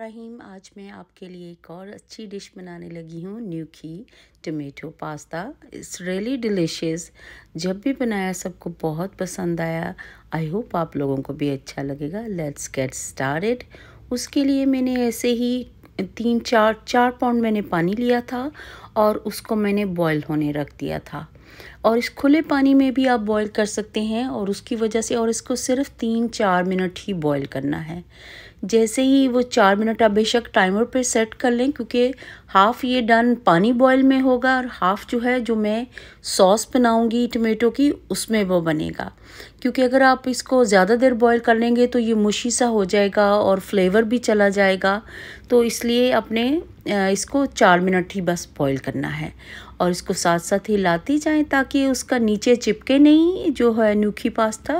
रहीम आज मैं आपके लिए एक और अच्छी डिश बनाने लगी हूँ न्यूखी tomato pasta it's really delicious जब भी बनाया सबको बहुत पसंद आया आई होप आप लोगों को भी अच्छा लगेगा लेट्स गेट स्टार्टेड उसके लिए मैंने ऐसे ही तीन चार चार पाउंड मैंने पानी लिया था और उसको मैंने बॉयल होने रख दिया था और इस खुले पानी में भी आप बॉईल कर सकते हैं और उसकी वजह से और इसको सिर्फ तीन चार मिनट ही बॉईल करना है जैसे ही वो चार मिनट आप बेशक टाइमर पे सेट कर लें क्योंकि हाफ़ ये डन पानी बॉयल में होगा और हाफ़ जो है जो मैं सॉस बनाऊंगी टमेटो की उसमें वो बनेगा क्योंकि अगर आप इसको ज़्यादा देर बॉयल कर लेंगे तो ये मुशी सा हो जाएगा और फ्लेवर भी चला जाएगा तो इसलिए अपने इसको चार मिनट ही बस बॉयल करना है और इसको साथ साथ हिलाती जाएं ताकि उसका नीचे चिपके नहीं जो है अनूखी पास्ता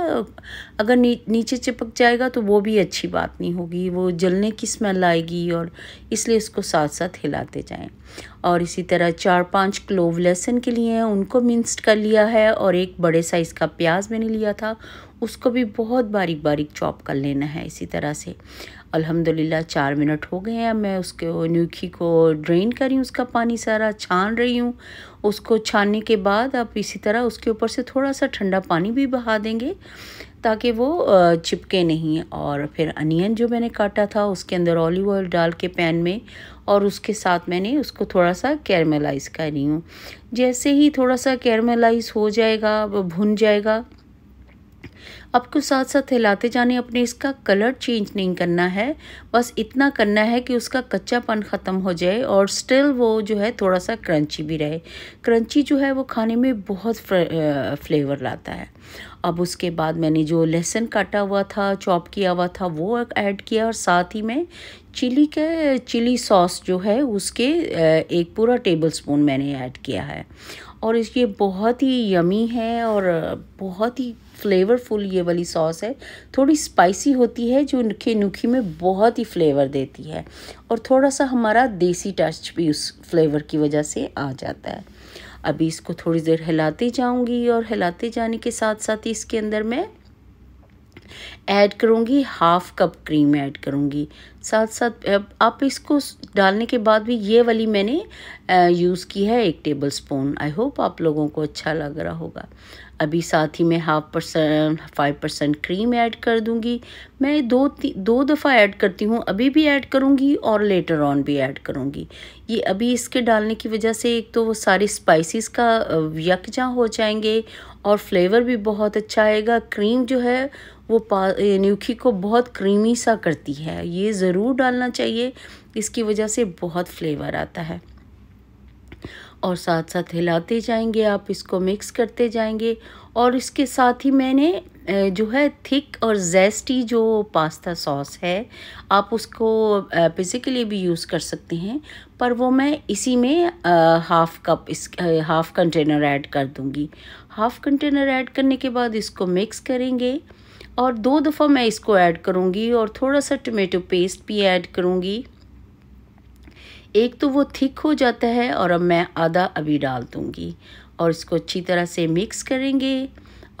अगर नी, नीचे चिपक जाएगा तो वो भी अच्छी बात नहीं होगी वो जलने की स्मेल आएगी और इसलिए इसको साथ साथ हिलाते जाएं और इसी तरह चार पांच क्लोव लहसुन के लिए हैं उनको मिंस्ड कर लिया है और एक बड़े साइज़ का प्याज मैंने लिया था उसको भी बहुत बारीक बारीक चॉप कर लेना है इसी तरह से अल्हम्दुलिल्लाह चार मिनट हो गए हैं मैं उसके न्यूखी को ड्रेन करी हूँ उसका पानी सारा छान रही हूँ उसको छानने के बाद आप इसी तरह उसके ऊपर से थोड़ा सा ठंडा पानी भी बहा देंगे ताकि वो चिपके नहीं और फिर अनियन जो मैंने काटा था उसके अंदर ऑलिव ऑयल डाल के पैन में और उसके साथ मैंने उसको थोड़ा सा कैरमेलाइज कर रही हूँ जैसे ही थोड़ा सा कैरमेलाइज हो जाएगा भुन जाएगा आपको साथ साथ हिलाते जाने अपने इसका कलर चेंज नहीं करना है बस इतना करना है कि उसका कच्चापन ख़त्म हो जाए और स्टिल वो जो है थोड़ा सा क्रंची भी रहे क्रंची जो है वो खाने में बहुत फ्लेवर लाता है अब उसके बाद मैंने जो लहसुन काटा हुआ था चॉप किया हुआ था वो ऐड किया और साथ ही में चिली के चिली सॉस जो है उसके एक पूरा टेबल स्पून मैंने ऐड किया है और ये बहुत ही यमी है और बहुत ही फ्लेवरफुल ये वाली सॉस है थोड़ी स्पाइसी होती है जो नुखे नुखी में बहुत ही फ्लेवर देती है और थोड़ा सा हमारा देसी टच भी उस फ्लेवर की वजह से आ जाता है अभी इसको थोड़ी देर हिलाते जाऊंगी और हिलाते जाने के साथ साथ इसके अंदर मैं ऐड करूँगी हाफ़ कप क्रीम ऐड करूँगी साथ साथ आप इसको डालने के बाद भी ये वाली मैंने यूज़ की है एक टेबल स्पून आई होप आप लोगों को अच्छा लग रहा होगा अभी साथ ही मैं half percent five percent cream add कर दूंगी मैं दो दो दफ़ा ऐड करती हूँ अभी भी ऐड करूँगी और लेटर ऑन भी ऐड करूँगी ये अभी इसके डालने की वजह से एक तो वो सारे स्पाइसेस का यकजा हो जाएंगे और फ्लेवर भी बहुत अच्छा आएगा क्रीम जो है वो न्यूखी को बहुत क्रीमी सा करती है ये ज़रूर डालना चाहिए इसकी वजह से बहुत फ्लेवर आता है और साथ साथ हिलाते जाएंगे आप इसको मिक्स करते जाएंगे और इसके साथ ही मैंने जो है थिक और जेस्टी जो पास्ता सॉस है आप उसको पिज़्ज़े के लिए भी यूज़ कर सकते हैं पर वो मैं इसी में हाफ़ कप इस हाफ़ कंटेनर ऐड कर दूँगी हाफ़ कंटेनर ऐड करने के बाद इसको मिक्स करेंगे और दो दफ़ा मैं इसको ऐड करूँगी और थोड़ा सा टमेटो पेस्ट भी ऐड करूँगी एक तो वो थिक हो जाता है और अब मैं आधा अभी डाल दूँगी और इसको अच्छी तरह से मिक्स करेंगे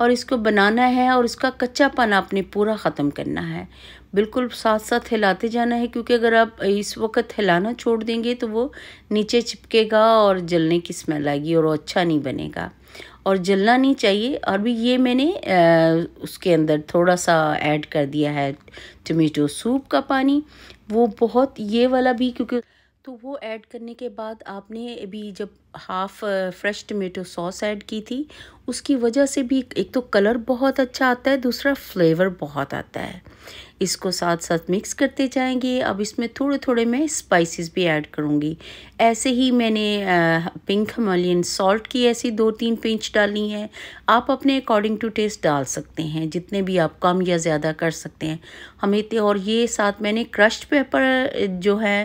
और इसको बनाना है और इसका कच्चापन आपने पूरा ख़त्म करना है बिल्कुल साथ साथ हिलाते जाना है क्योंकि अगर आप इस वक्त हिलाना छोड़ देंगे तो वो नीचे चिपकेगा और जलने की स्मेल आएगी और अच्छा नहीं बनेगा और जलना नहीं चाहिए और भी ये मैंने आ, उसके अंदर थोड़ा सा ऐड कर दिया है टमेटो सूप का पानी वो बहुत ये वाला भी क्योंकि तो वो ऐड करने के बाद आपने अभी जब half fresh tomato sauce add की थी उसकी वजह से भी एक तो कलर बहुत अच्छा आता है दूसरा फ्लेवर बहुत आता है इसको साथ साथ मिक्स करते जाएंगे अब इसमें थोड़े थोड़े मैं स्पाइसेस भी ऐड करूँगी ऐसे ही मैंने पिंक हमालियन सॉल्ट की ऐसी दो तीन पिंच डाली हैं आप अपने अकॉर्डिंग टू टेस्ट डाल सकते हैं जितने भी आप कम या ज़्यादा कर सकते हैं हमें और ये साथ मैंने क्रश्ड पेपर जो है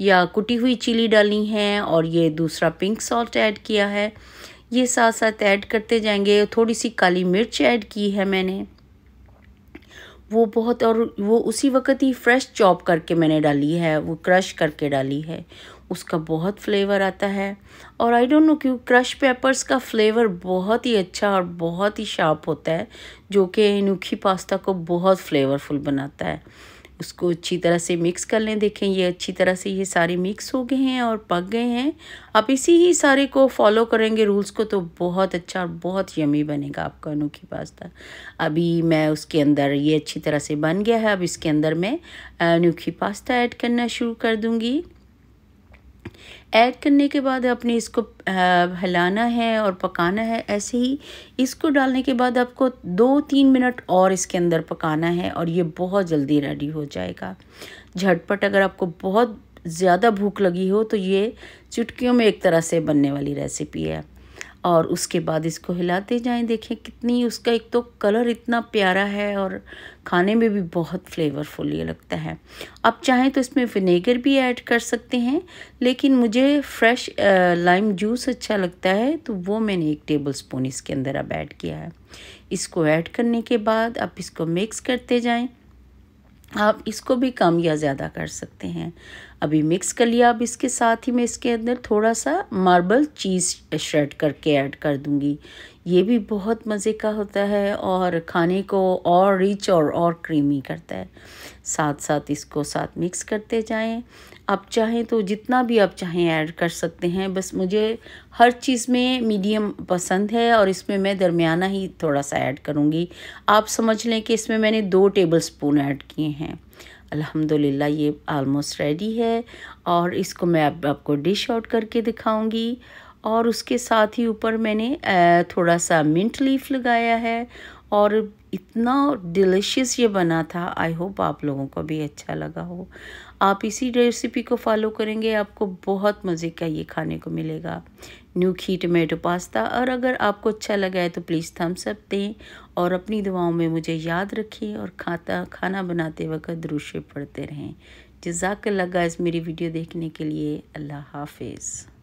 या कुटी हुई चिली डाली हैं और ये दूसरा पिंक सॉल्ट ऐड किया है ये साथ साथ ऐड करते जाएंगे थोड़ी सी काली मिर्च ऐड की है मैंने वो बहुत और वो उसी वक्त ही फ्रेश चॉप करके मैंने डाली है वो क्रश करके डाली है उसका बहुत फ्लेवर आता है और आई डोंट नो क्यों क्रश पेपर्स का फ्लेवर बहुत ही अच्छा और बहुत ही शार्प होता है जो कि नुखी पास्ता को बहुत फ्लेवरफुल बनाता है उसको अच्छी तरह से मिक्स कर लें देखें ये अच्छी तरह से ये सारे मिक्स हो गए हैं और पक गए हैं आप इसी ही सारे को फॉलो करेंगे रूल्स को तो बहुत अच्छा और बहुत यमी बनेगा आपका अनोखी पास्ता अभी मैं उसके अंदर ये अच्छी तरह से बन गया है अब इसके अंदर मैं अनोखी पास्ता ऐड करना शुरू कर दूँगी ऐड करने के बाद आपने इसको हिलाना है और पकाना है ऐसे ही इसको डालने के बाद आपको दो तीन मिनट और इसके अंदर पकाना है और ये बहुत जल्दी रेडी हो जाएगा झटपट अगर आपको बहुत ज़्यादा भूख लगी हो तो ये चुटकियों में एक तरह से बनने वाली रेसिपी है और उसके बाद इसको हिलाते जाएं देखें कितनी उसका एक तो कलर इतना प्यारा है और खाने में भी बहुत फ्लेवरफुल ये लगता है आप चाहें तो इसमें विनेगर भी ऐड कर सकते हैं लेकिन मुझे फ्रेश लाइम जूस अच्छा लगता है तो वो मैंने एक टेबल स्पून इसके अंदर अब ऐड किया है इसको ऐड करने के बाद आप इसको मिक्स करते जाएँ आप इसको भी कम या ज़्यादा कर सकते हैं अभी मिक्स कर लिया अब इसके साथ ही मैं इसके अंदर थोड़ा सा मार्बल चीज़ श्रेड करके ऐड कर दूंगी ये भी बहुत मज़े का होता है और खाने को और रिच और और क्रीमी करता है साथ साथ इसको साथ मिक्स करते जाएं आप चाहें तो जितना भी आप चाहें ऐड कर सकते हैं बस मुझे हर चीज़ में मीडियम पसंद है और इसमें मैं दरमियाना ही थोड़ा सा ऐड करूँगी आप समझ लें कि इसमें मैंने दो टेबल स्पून ऐड किए हैं अल्हम्दुलिल्लाह ये आलमोस्ट रेडी है और इसको मैं अब आप, आपको डिश आउट करके दिखाऊंगी और उसके साथ ही ऊपर मैंने थोड़ा सा मिंट लीफ लगाया है और इतना डिलिशियस ये बना था आई होप आप लोगों को भी अच्छा लगा हो आप इसी रेसिपी को फॉलो करेंगे आपको बहुत मज़े का ये खाने को मिलेगा न्यू खी टमेटो पास्ता और अगर आपको अच्छा लगा है तो प्लीज़ थम्स अप दें और अपनी दुआओं में मुझे याद रखें और खाता खाना बनाते वक्त दृश्य पढ़ते रहें जजाक लगा इस मेरी वीडियो देखने के लिए अल्लाह हाफिज़